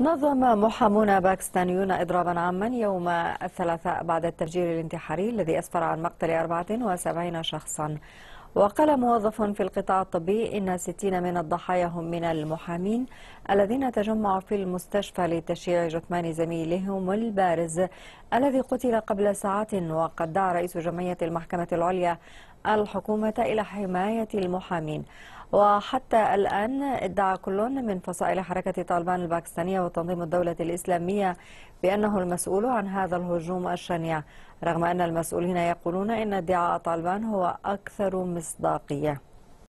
نظم محامون باكستانيون إضرابا عاما يوم الثلاثاء بعد التفجير الانتحاري الذي أسفر عن مقتل 74 شخصا وقال موظف في القطاع الطبي إن 60 من الضحايا هم من المحامين الذين تجمعوا في المستشفى لتشييع جثمان زميلهم البارز الذي قتل قبل ساعات وقد دعا رئيس جمعية المحكمة العليا الحكومة إلى حماية المحامين وحتى الآن ادعى كل من فصائل حركة طالبان الباكستانية وتنظيم الدولة الإسلامية بأنه المسؤول عن هذا الهجوم الشنيع رغم أن المسؤولين يقولون أن ادعاء طالبان هو أكثر مصداقية